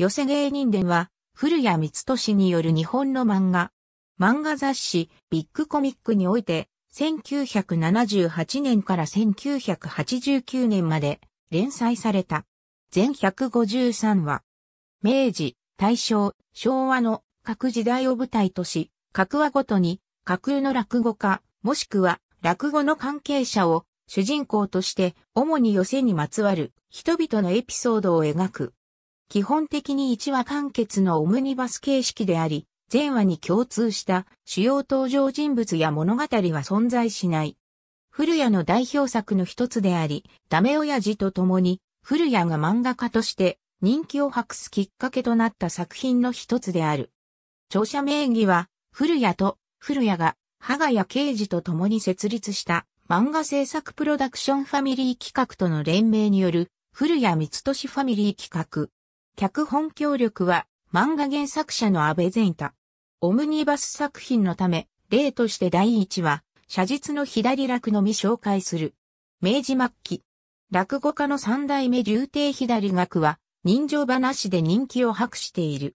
寄せ芸人伝は、古谷光俊による日本の漫画。漫画雑誌、ビッグコミックにおいて、1978年から1989年まで連載された。全153話。明治、大正、昭和の各時代を舞台とし、各話ごとに架空の落語家、もしくは落語の関係者を主人公として主に寄せにまつわる人々のエピソードを描く。基本的に1話完結のオムニバス形式であり、前話に共通した主要登場人物や物語は存在しない。古谷の代表作の一つであり、ダメ親父と共に、古谷が漫画家として人気を博すきっかけとなった作品の一つである。著者名義は、古谷と古谷が、羽賀谷刑事と共に設立した漫画制作プロダクションファミリー企画との連名による、古谷三俊ファミリー企画。脚本協力は漫画原作者の安倍善太。オムニバス作品のため、例として第1話、写実の左楽のみ紹介する。明治末期。落語家の三代目竜亭左学は、人情話で人気を博している。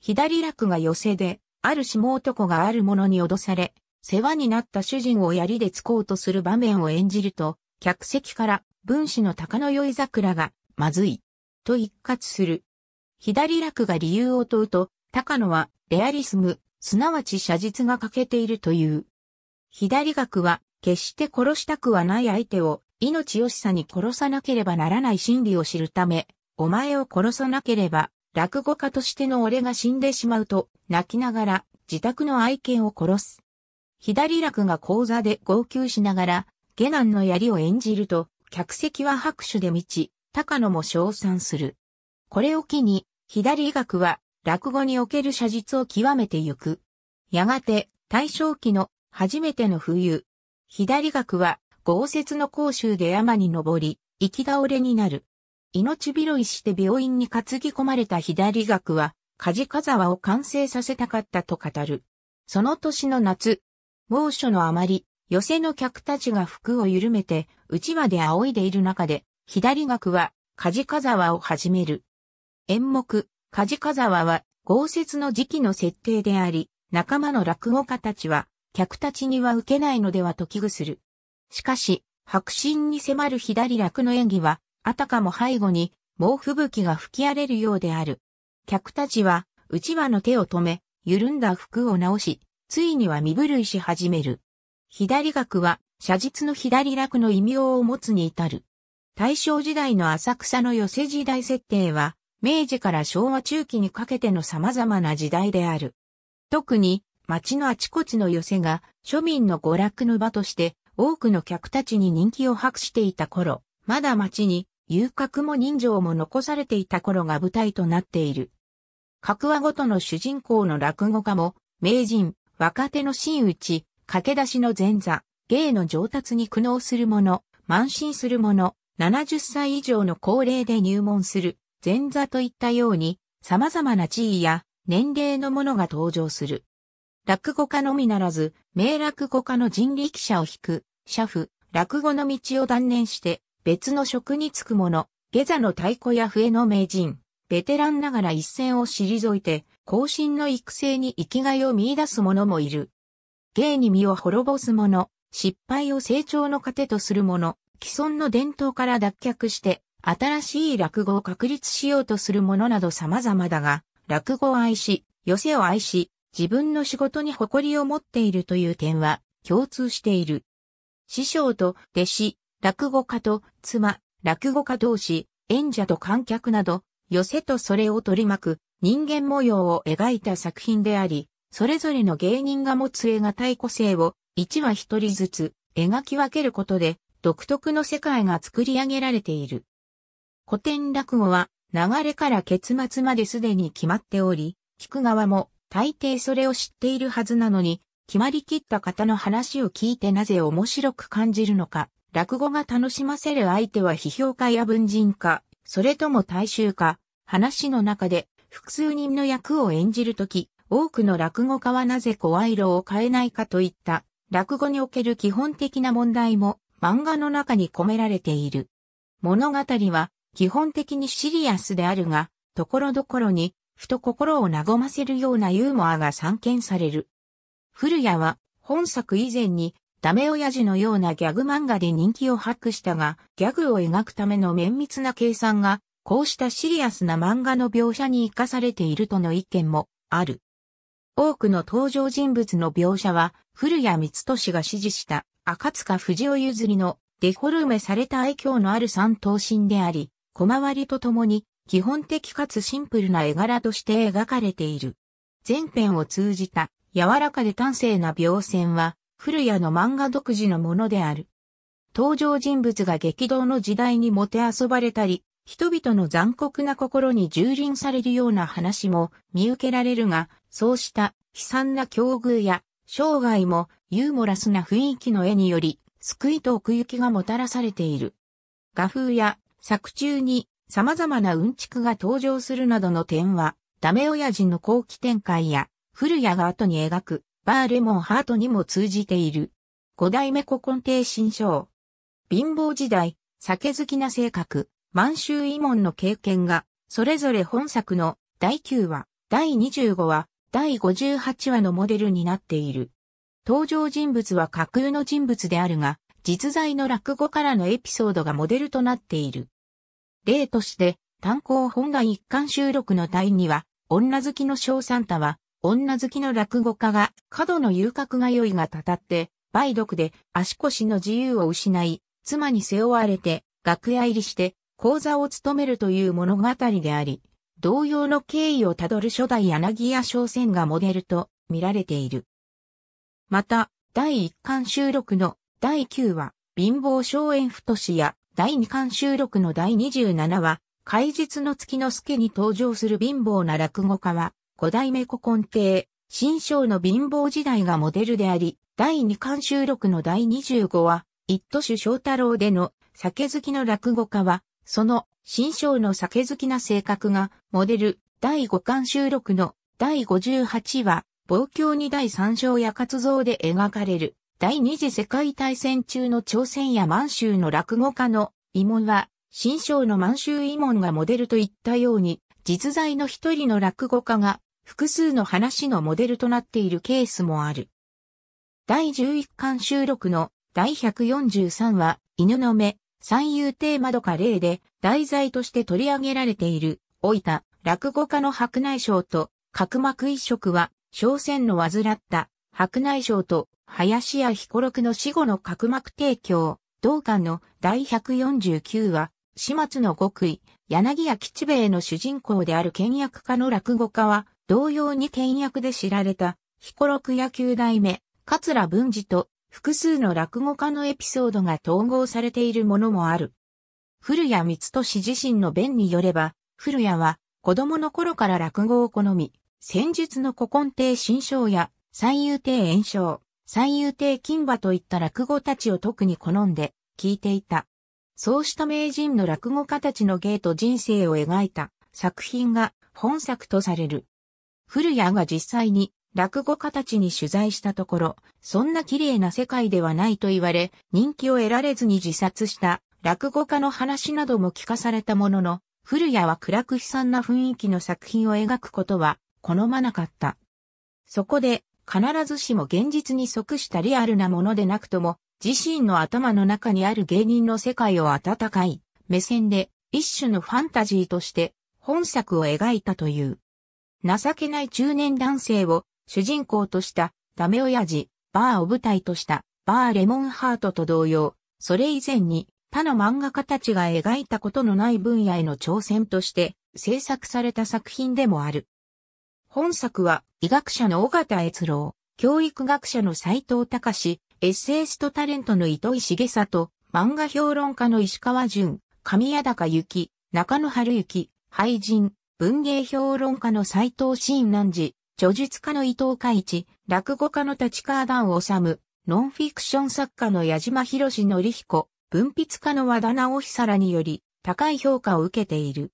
左楽が寄せで、ある下男がある者に脅され、世話になった主人を槍で突こうとする場面を演じると、客席から、分子の鷹の酔い桜が、まずい。と一喝する。左楽が理由を問うと、高野はレアリスム、すなわち写実が欠けているという。左楽は、決して殺したくはない相手を、命惜しさに殺さなければならない心理を知るため、お前を殺さなければ、落語家としての俺が死んでしまうと、泣きながら、自宅の愛犬を殺す。左楽が講座で号泣しながら、下男の槍を演じると、客席は拍手で満ち、高野も称賛する。これを機に、左医学は落語における写実を極めてゆく。やがて大正期の初めての冬。左学は豪雪の講習で山に登り、行き倒れになる。命拾いして病院に担ぎ込まれた左学は、梶沢を完成させたかったと語る。その年の夏、猛暑のあまり、寄せの客たちが服を緩めて、内輪で仰いでいる中で、左学は、梶沢を始める。演目、梶カザワは、豪雪の時期の設定であり、仲間の落語家たちは、客たちには受けないのではと危惧する。しかし、白真に迫る左落の演技は、あたかも背後に、猛吹雪が吹き荒れるようである。客たちは、うちわの手を止め、緩んだ服を直し、ついには身震いし始める。左楽は、写実の左楽の異名を持つに至る。大正時代の浅草の寄せ時代設定は、明治から昭和中期にかけての様々な時代である。特に、町のあちこちの寄せが庶民の娯楽の場として多くの客たちに人気を博していた頃、まだ町に遊郭も人情も残されていた頃が舞台となっている。各話ごとの主人公の落語家も、名人、若手の真打ち、駆け出しの前座、芸の上達に苦悩する者、慢心する者、70歳以上の高齢で入門する、前座といったように、様々な地位や年齢のものが登場する。落語家のみならず、名落語家の人力車を引く、車夫、落語の道を断念して、別の職に就く者、下座の太鼓や笛の名人、ベテランながら一線を退いて、後進の育成に生きがいを見出す者もいる。芸に身を滅ぼす者、失敗を成長の糧とする者、既存の伝統から脱却して、新しい落語を確立しようとするものなど様々だが、落語を愛し、寄せを愛し、自分の仕事に誇りを持っているという点は共通している。師匠と弟子、落語家と妻、落語家同士、演者と観客など、寄せとそれを取り巻く人間模様を描いた作品であり、それぞれの芸人が持つ絵が対個性を一話一人ずつ描き分けることで独特の世界が作り上げられている。古典落語は流れから結末まですでに決まっており、聞く側も大抵それを知っているはずなのに、決まりきった方の話を聞いてなぜ面白く感じるのか、落語が楽しませる相手は批評家や文人か、それとも大衆か、話の中で複数人の役を演じるとき、多くの落語家はなぜ声色を変えないかといった落語における基本的な問題も漫画の中に込められている。物語は基本的にシリアスであるが、ところどころに、ふと心を和ませるようなユーモアが散見される。古谷は、本作以前に、ダメ親父のようなギャグ漫画で人気を博したが、ギャグを描くための綿密な計算が、こうしたシリアスな漫画の描写に活かされているとの意見もある。多くの登場人物の描写は、古谷光俊が指示した赤塚藤尾譲りのデフォルメされた愛嬌のある三等身であり、小回りとともに、基本的かつシンプルな絵柄として描かれている。前編を通じた柔らかで端正な描線は、古谷の漫画独自のものである。登場人物が激動の時代にもて遊ばれたり、人々の残酷な心に蹂躙されるような話も見受けられるが、そうした悲惨な境遇や生涯もユーモラスな雰囲気の絵により、救いと奥行きがもたらされている。画風や作中に様々なうんちくが登場するなどの点は、ダメ親父の後期展開や、古谷が後に描く、バーレモンハートにも通じている。五代目古今亭新章。貧乏時代、酒好きな性格、満州慰問の経験が、それぞれ本作の第9話、第25話、第58話のモデルになっている。登場人物は架空の人物であるが、実在の落語からのエピソードがモデルとなっている。例として、単行本が一貫収録の隊には、女好きの小サンタは、女好きの落語家が、角の遊郭が酔いがたたって、梅毒で足腰の自由を失い、妻に背負われて、楽屋入りして、講座を務めるという物語であり、同様の経緯をたどる初代柳屋商船がモデルと見られている。また、第一巻収録の第9話、貧乏荘園太子や、第2巻収録の第27話、怪日の月の助に登場する貧乏な落語家は、五代目古今亭、新章の貧乏時代がモデルであり、第2巻収録の第25話、一都主小太郎での酒好きの落語家は、その新章の酒好きな性格がモデル、第5巻収録の第58話、望郷に第3章や活像で描かれる。第二次世界大戦中の朝鮮や満州の落語家の慰問は、新章の満州慰問がモデルといったように、実在の一人の落語家が複数の話のモデルとなっているケースもある。第十一巻収録の第143話、犬の目、三遊亭窓か例で題材として取り上げられている、老いた落語家の白内障と角膜移植は、小鮮の患った白内障と林家彦六の死後の角膜提供、同館の第149話、始末の極意、柳家吉兵衛の主人公である倹約家の落語家は、同様に倹約で知られた、彦六野球代目、桂文治と、複数の落語家のエピソードが統合されているものもある。古谷光俊自身の弁によれば、古谷は子供の頃から落語を好み、戦術の古今亭新章や三遊亭炎章、三遊亭金馬といった落語たちを特に好んで聞いていた。そうした名人の落語家たちの芸と人生を描いた作品が本作とされる。古谷が実際に落語家たちに取材したところ、そんな綺麗な世界ではないと言われ、人気を得られずに自殺した落語家の話なども聞かされたものの、古谷は暗く悲惨な雰囲気の作品を描くことは好まなかった。そこで必ずしも現実に即したリアルなものでなくとも、自身の頭の中にある芸人の世界を温かい目線で一種のファンタジーとして本作を描いたという。情けない中年男性を主人公としたダメ親父、バーを舞台としたバーレモンハートと同様、それ以前に他の漫画家たちが描いたことのない分野への挑戦として制作された作品でもある。本作は医学者の尾形悦郎、教育学者の斎藤隆、エッセイストタレントの糸井重里、漫画評論家の石川淳、神谷高幸、中野春幸、俳人、文芸評論家の斎藤真南寺、著述家の伊藤海一、落語家の立川段治、ノンフィクション作家の矢島博史則彦、文筆家の和田直久らにより、高い評価を受けている。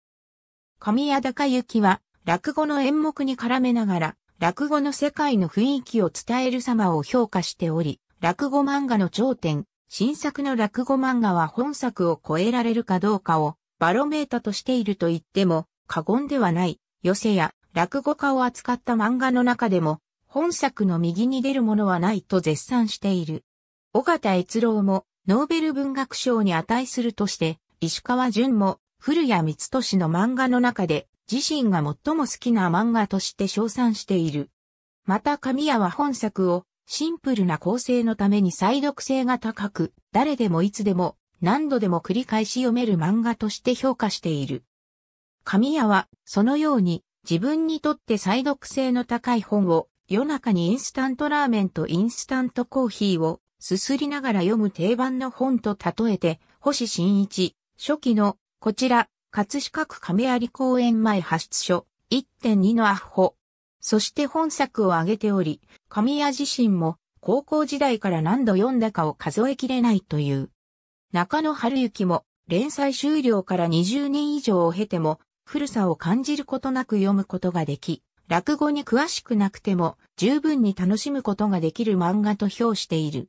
神谷高幸は、落語の演目に絡めながら、落語の世界の雰囲気を伝える様を評価しており、落語漫画の頂点、新作の落語漫画は本作を超えられるかどうかをバロメータとしていると言っても過言ではない、寄せや落語家を扱った漫画の中でも、本作の右に出るものはないと絶賛している。尾形越郎も、ノーベル文学賞に値するとして、石川淳も、古谷光俊の漫画の中で、自身が最も好きな漫画として称賛している。また神谷は本作をシンプルな構成のために再読性が高く、誰でもいつでも何度でも繰り返し読める漫画として評価している。神谷はそのように自分にとって再読性の高い本を夜中にインスタントラーメンとインスタントコーヒーをすすりながら読む定番の本と例えて、星新一、初期のこちら葛飾区亀有公園前発出所1.2のアッホ。そして本作を挙げており、神谷自身も高校時代から何度読んだかを数えきれないという。中野春之も連載終了から20年以上を経ても古さを感じることなく読むことができ、落語に詳しくなくても十分に楽しむことができる漫画と評している。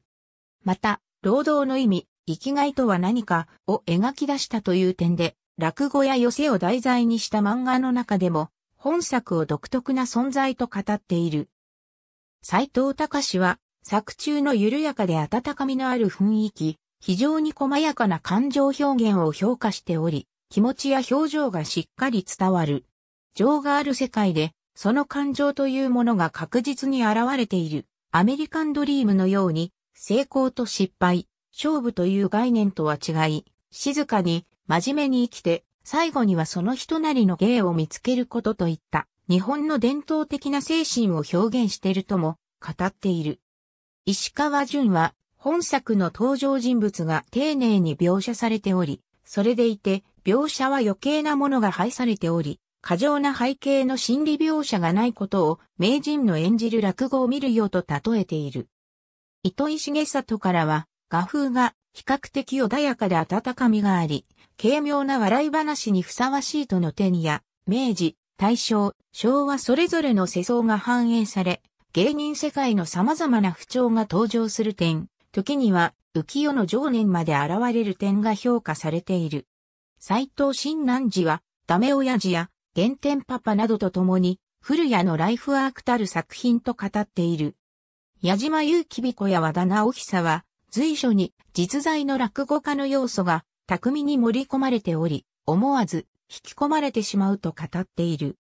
また、労働の意味、生きがいとは何かを描き出したという点で、落語や寄せを題材にした漫画の中でも、本作を独特な存在と語っている。斎藤隆は、作中の緩やかで温かみのある雰囲気、非常に細やかな感情表現を評価しており、気持ちや表情がしっかり伝わる。情がある世界で、その感情というものが確実に現れている。アメリカンドリームのように、成功と失敗、勝負という概念とは違い、静かに真面目に生きて、最後にはその人なりの芸を見つけることといった、日本の伝統的な精神を表現しているとも語っている。石川淳は、本作の登場人物が丁寧に描写されており、それでいて、描写は余計なものが排されており、過剰な背景の心理描写がないことを名人の演じる落語を見るよと例えている。糸井重里からは、画風が比較的穏やかで温かみがあり、軽妙な笑い話にふさわしいとの点や、明治、大正、昭和それぞれの世相が反映され、芸人世界の様々な不調が登場する点、時には浮世の常念まで現れる点が評価されている。斎藤新南寺は、ダメ親父や、原点パパなどと共に、古谷のライフワークたる作品と語っている。矢島きび彦や和田直久は、随所に実在の落語家の要素が巧みに盛り込まれており、思わず引き込まれてしまうと語っている。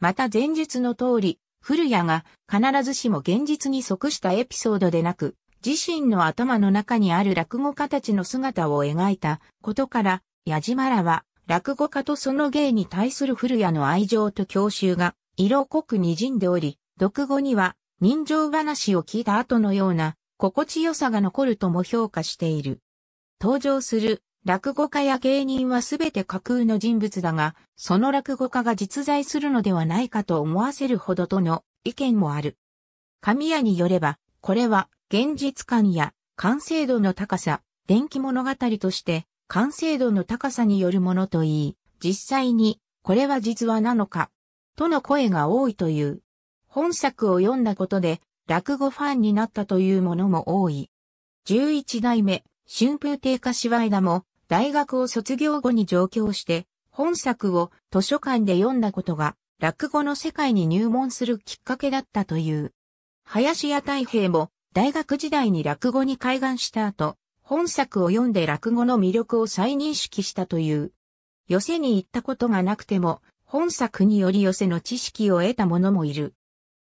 また前述の通り、古谷が必ずしも現実に即したエピソードでなく、自身の頭の中にある落語家たちの姿を描いたことから、矢島らは落語家とその芸に対する古谷の愛情と郷愁が色濃く滲んでおり、読後には人情話を聞いた後のような心地よさが残るとも評価している。登場する落語家や芸人はすべて架空の人物だが、その落語家が実在するのではないかと思わせるほどとの意見もある。神谷によれば、これは現実感や完成度の高さ、電気物語として完成度の高さによるものといい、実際にこれは実話なのか、との声が多いという。本作を読んだことで落語ファンになったというものも多い。11代目、春風亭柏枝も、大学を卒業後に上京して、本作を図書館で読んだことが、落語の世界に入門するきっかけだったという。林家太平も、大学時代に落語に開眼した後、本作を読んで落語の魅力を再認識したという。寄せに行ったことがなくても、本作により寄せの知識を得た者もいる。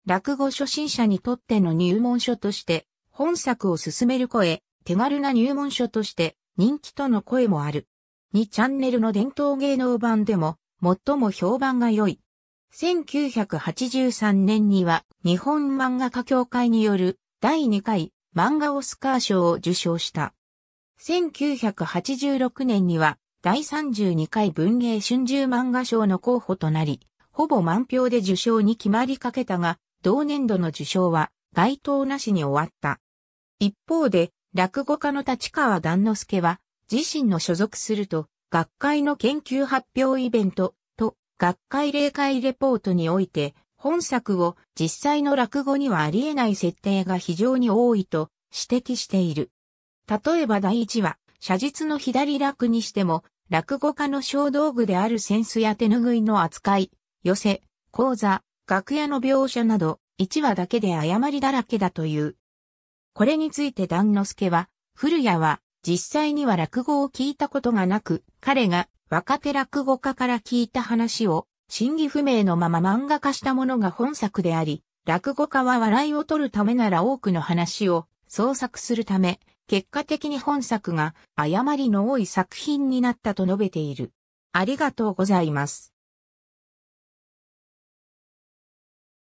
落語初心者にとっての入門書として、本作を進める声、手軽な入門書として人気との声もある。2チャンネルの伝統芸能版でも最も評判が良い。1983年には日本漫画家協会による第2回漫画オスカー賞を受賞した。1986年には第32回文芸春秋漫画賞の候補となり、ほぼ満票で受賞に決まりかけたが、同年度の受賞は、該当なしに終わった。一方で、落語家の立川段之助は、自身の所属すると、学会の研究発表イベントと、学会例会レポートにおいて、本作を実際の落語にはありえない設定が非常に多いと指摘している。例えば第一話、写実の左落にしても、落語家の小道具である扇子や手ぬぐいの扱い、寄せ、講座、楽屋の描写など、1話だけで誤りだらけだという。これについて段之助は、古谷は実際には落語を聞いたことがなく、彼が若手落語家から聞いた話を、真偽不明のまま漫画化したものが本作であり、落語家は笑いを取るためなら多くの話を創作するため、結果的に本作が誤りの多い作品になったと述べている。ありがとうございます。